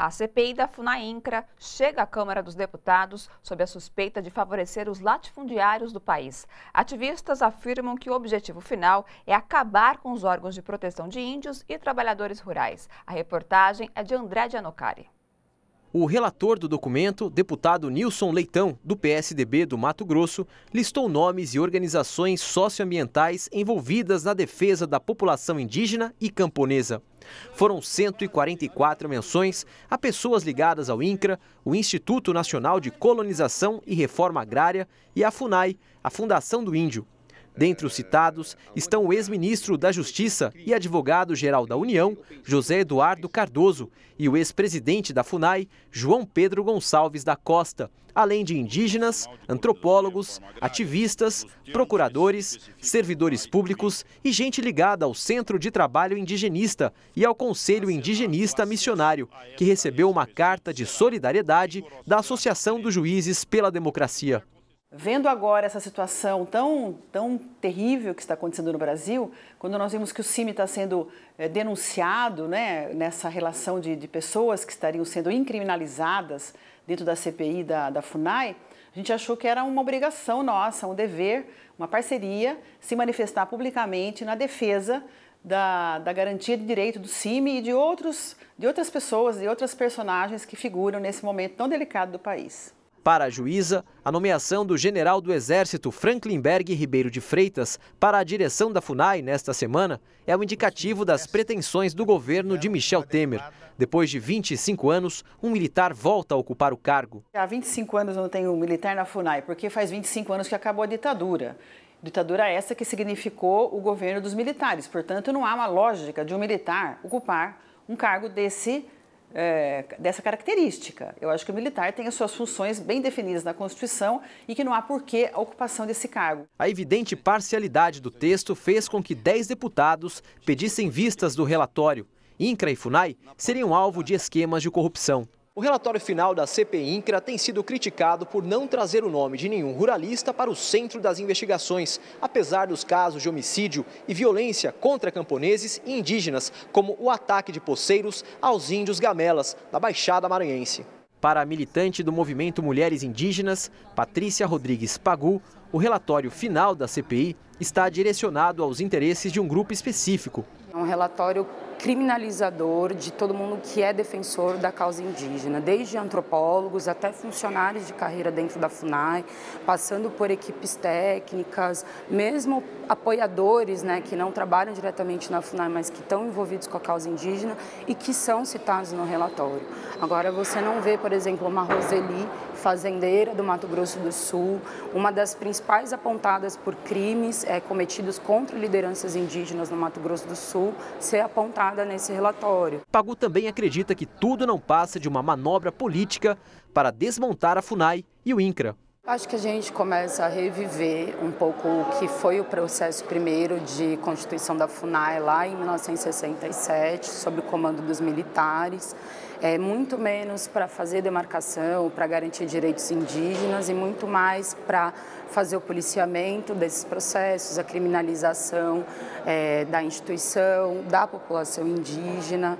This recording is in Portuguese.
A CPI da Funaincra chega à Câmara dos Deputados sob a suspeita de favorecer os latifundiários do país. Ativistas afirmam que o objetivo final é acabar com os órgãos de proteção de índios e trabalhadores rurais. A reportagem é de André de Anocari. O relator do documento, deputado Nilson Leitão, do PSDB do Mato Grosso, listou nomes e organizações socioambientais envolvidas na defesa da população indígena e camponesa. Foram 144 menções a pessoas ligadas ao INCRA, o Instituto Nacional de Colonização e Reforma Agrária e à FUNAI, a Fundação do Índio. Dentre os citados estão o ex-ministro da Justiça e advogado-geral da União, José Eduardo Cardoso, e o ex-presidente da FUNAI, João Pedro Gonçalves da Costa, além de indígenas, antropólogos, ativistas, procuradores, servidores públicos e gente ligada ao Centro de Trabalho Indigenista e ao Conselho Indigenista Missionário, que recebeu uma carta de solidariedade da Associação dos Juízes pela Democracia. Vendo agora essa situação tão, tão terrível que está acontecendo no Brasil, quando nós vimos que o CIMI está sendo é, denunciado né, nessa relação de, de, pessoas que estariam sendo incriminalizadas dentro da CPI da, da FUNAI, a gente achou que era uma obrigação nossa, um dever, uma parceria, se manifestar publicamente na defesa da, da, garantia de direito do CIMI e de, outros, de outras pessoas, de outras personagens que figuram nesse momento tão delicado do país. Para a juíza, a nomeação do general do Exército Franklin Berg Ribeiro de Freitas para a direção da FUNAI nesta semana é um indicativo das pretensões do governo de Michel Temer. Depois de 25 anos, um militar volta a ocupar o cargo. Há 25 anos não tem um militar na FUNAI, porque faz 25 anos que acabou a ditadura. Ditadura essa que significou o governo dos militares. Portanto, não há uma lógica de um militar ocupar um cargo desse é, dessa característica. Eu acho que o militar tem as suas funções bem definidas na Constituição e que não há porquê a ocupação desse cargo. A evidente parcialidade do texto fez com que 10 deputados pedissem vistas do relatório. INCRA e FUNAI seriam alvo de esquemas de corrupção. O relatório final da CPI INCRA tem sido criticado por não trazer o nome de nenhum ruralista para o centro das investigações, apesar dos casos de homicídio e violência contra camponeses e indígenas, como o ataque de poceiros aos índios gamelas, da Baixada Maranhense. Para a militante do movimento Mulheres Indígenas, Patrícia Rodrigues Pagu, o relatório final da CPI está direcionado aos interesses de um grupo específico. É um relatório criminalizador de todo mundo que é defensor da causa indígena, desde antropólogos até funcionários de carreira dentro da FUNAI, passando por equipes técnicas, mesmo apoiadores né, que não trabalham diretamente na FUNAI, mas que estão envolvidos com a causa indígena e que são citados no relatório. Agora, você não vê, por exemplo, uma Roseli, fazendeira do Mato Grosso do Sul, uma das principais principais apontadas por crimes é, cometidos contra lideranças indígenas no Mato Grosso do Sul ser apontada nesse relatório. Pagu também acredita que tudo não passa de uma manobra política para desmontar a FUNAI e o INCRA. Acho que a gente começa a reviver um pouco o que foi o processo primeiro de constituição da FUNAI lá em 1967, sob o comando dos militares é, muito menos para fazer demarcação, para garantir direitos indígenas e muito mais para fazer o policiamento desses processos, a criminalização é, da instituição, da população indígena.